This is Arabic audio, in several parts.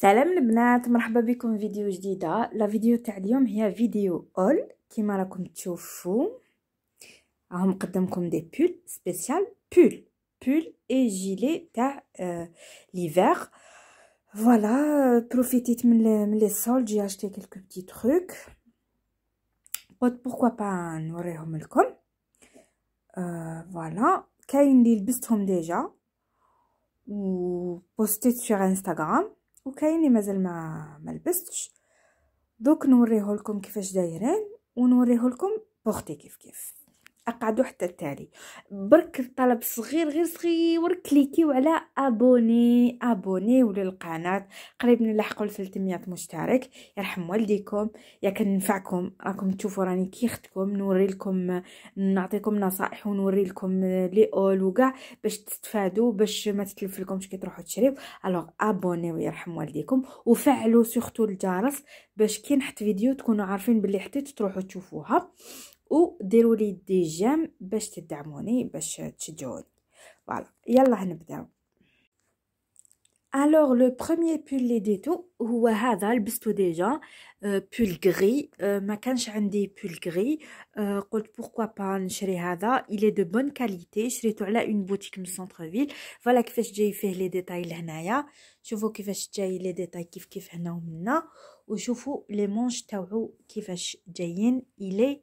سلام البنات مرحبا بكم فيديو جديده لا فيديو تاع اليوم هي فيديو اول كيما راكم تشوفوا راهم مقدمكم دي بول سبيسيال بول بول اي جيلي تاع آه ليفير فوالا بروفيتيت من من لي سول جي اشتي كلكو بتي تروك قلت بوركوا با نوريهم لكم فوالا آه كاين اللي لبستهم ديجا و بوستيت في انستغرام وكاين مازال ما ما لبستش دوك نوريه لكم كيفاش دايرين ونوريه لكم بوختي كيف كيف اقعدوا حتى التالي برك طلب صغير غير صغير كليكيو على ابوني ابوني وللقناة قريب نلحقوا ل 300 مشترك يرحم والديكم يا نفعكم راكم تشوفوا راني كي اختكم نوري لكم نعطيكم نصائح ونوري لكم آه، لي اول وكاع باش تستفادوا باش ما تتلف لكمش كي تروحوا تشريو الوغ ابوني ويرحم والديكم وفعلوا سورتو الجرس باش كي نحط فيديو تكونوا عارفين باللي حطيت تروحوا تشوفوها وديروا لي دي جيم باش تدعموني باش تشجعوني فوالا يلا نبداو الوغ لو بروميير بول لي ديتو هو هذا لبستو ديجا بول غري ما كانش عندي بول غري euh، قلت بوركوا با نشري هذا الي دو بون كاليتي شريتو على اون بوتيك من سونتر فيل فوالا كيفاش جاي فيه لي ديتاي لهنايا شوفوا كيفاش جاي لي ديتاي كيف كيف هنا ومنا وشوفوا لي مونش تاوعو كيفاش جايين الي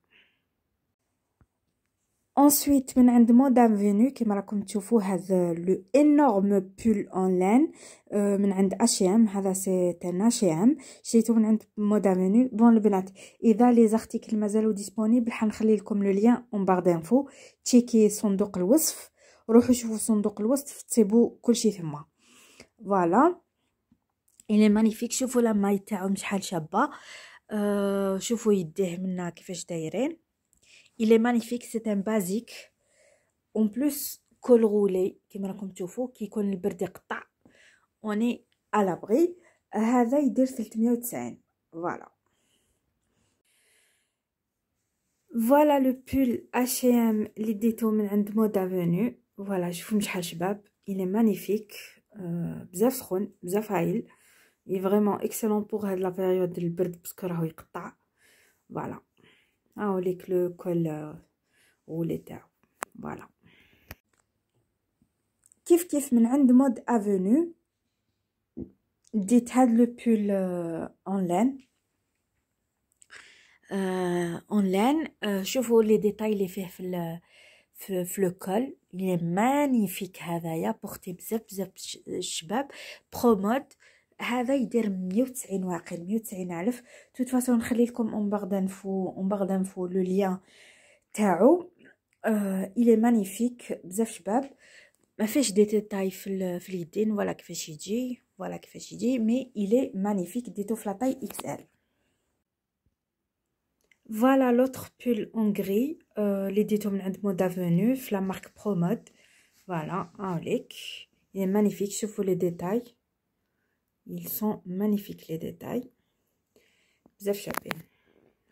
ensuite من عند مودام فينو كما راكم تشوفوا هذا لو انورم بول اونلاين من عند اش H&M، ام هذا سي ان اش ام شريته من عند مودام فينو بون البنات اذا لي زارتيكل مازالو ديسپونيبل حنخلي لكم لو ليان اون بار دانفو تشيكي صندوق الوصف روحوا شوفوا صندوق الوصف تصيبوا كلشي ثما فوالا الي مانيفيك شوفوا لا ماي تاعهم شحال شابه euh, شوفوا يديه منا كيفاش دايرين il est magnifique c'est un basique en plus col roulé كما qui تشوفوا كي on est à l'abri على ça, هذا يدير 390 voilà voilà le بول اتش ام voilà, il est magnifique euh, il est vraiment excellent pour la période البرد باسكو voilà. Ah, le les euh, cloues, ou les Voilà. Kif Kifmenen de mode Avenue. Détail le pull euh, en laine. Euh, en laine. Je vous les détails les le col. Il est magnifique. Il a porté PZP, PZP, هذا يدير 190 واقيل 190 الف توت فاسون نخلي لكم اون باغدانفو اون باغدانفو لو ليان تاعو آه الي مانيفيك بزاف شباب ما فيهش دي تاي في, في اليدين ولا كيفاش يجي ولا كيفاش يجي مي الي مانيفيك ديتو في لاطاي اكس ال فوالا لوتر بول اون غري لي ديتو من عند مودا فينو في لا مارك برو فوالا هاوليك il est magnifique شوفوا لي ديتاي Ils sont magnifiques les détails. بزاف bien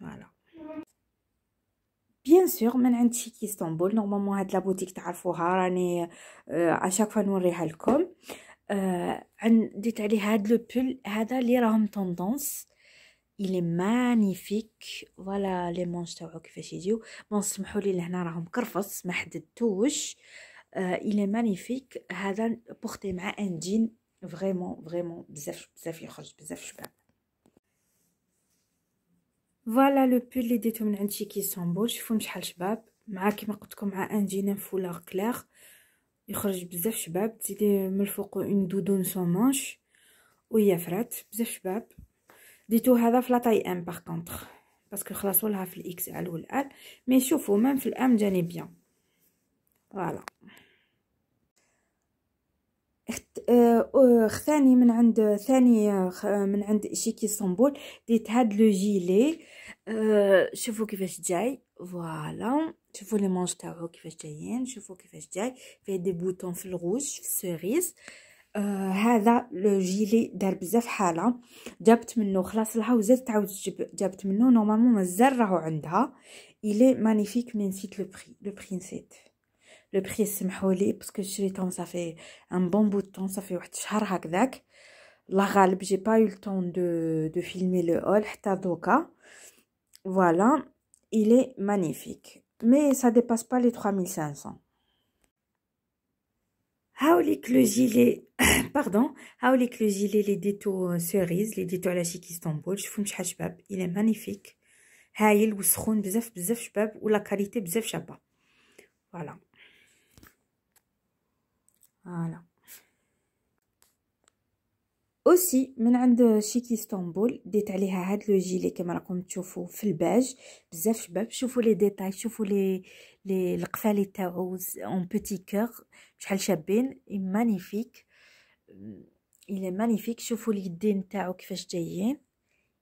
Voilà. sûr, sûr, من عند à اسطنبول نورمالمون هاد لا بوتيك تعرفوها راني اشاك فوا نوريها لكم عن عليه هاد لو بول هذا اللي راهم tendance. il est magnifique voilà les manches تاعو كيفاش يجيو سمحوا لي لهنا راهم كرفص ما il est magnifique هذا بورتي مع فريمون فريمون بزاف بزاف يخرج بزاف شباب فوالا لو بول لي ديتو من عند شي سامبول شوفو شحال شباب مع كيما قلت لكم مع ان جينان فولار كلير يخرج بزاف شباب تزيدي من الفوق اون دودون سون مانش وهي فرات بزاف شباب ديتو هذا في لاطاي ام باغ كونطخ باسكو خلاصو لها في الاكس ال والال مي شوفو ميم في الام جاني بيان فوالا خثاني آه، آه، من عند ثاني آه، من عند شيكي صنبول ديت هاد لو جيلي شوفوا كيفاش جاي فوالا شوفوا لي مونش تاعو كيفاش جايين شوفوا كيفاش جاي فيه دي بوتون في الغوج في السيريز آه هذا لو جيلي دار بزاف حاله جابت منه خلاص لها وزاد تعاود جابت منه نورمالمون مازال راهو عندها الي مانيفيك من سيت لو بري لو بري نسيت le prix est parce que je les temps ça fait un bon bout de temps ça fait un la j'ai pas eu le temps de, filmer le hall voilà il est magnifique mais ça dépasse pas les 3500 Haolik le gilet, pardon, le gilet, les euh, cerises, les détours à la chic Istanbul, je il est magnifique. Haïl ou ou la qualité, Voilà. فوالا اوسي من عند شيك اسطنبول ديت عليها هاد لو جيلي كما راكم تشوفوا في الباج بزاف شباب شوفوا لي ديتاي شوفوا لي لي القفالي تاعو اون بوتي كور شحال شابين مانيفيك الى مانيفيك شوفوا اليدين تاعو كيفاش جايين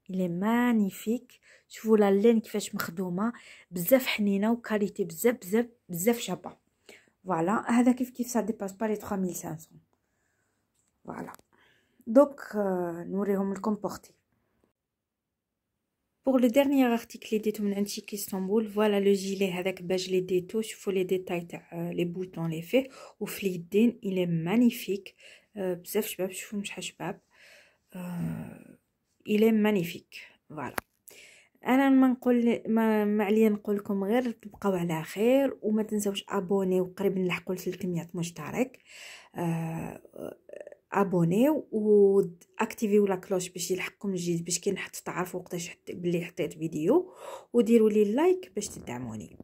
الى مانيفيك شوفوا لا لين كيفاش مخدومه بزاف حنينه وكاليتي بزاف بزاف بزاف شابه Voilà, ça dépasse pas les 3500. Voilà. Donc euh, nous allons le comporter. Pour le dernier article les détounes Istanbul, voilà le gilet avec beige les détaux, Il faut les détails euh, les boutons les faits ou flidin, il est magnifique. Euh, il est magnifique. Voilà. انا ما نقول ما, ما عليا نقول لكم غير تبقاو على خير وما تنساوش ابوني وقريب نلحقوا ل 300 مشترك آه ابوني واكتيفيو لا كلوش باش يلحقكم الجديد باش كي نحط تعرفوا وقتاش بلي حطيت فيديو وديروا لي لايك باش تدعموني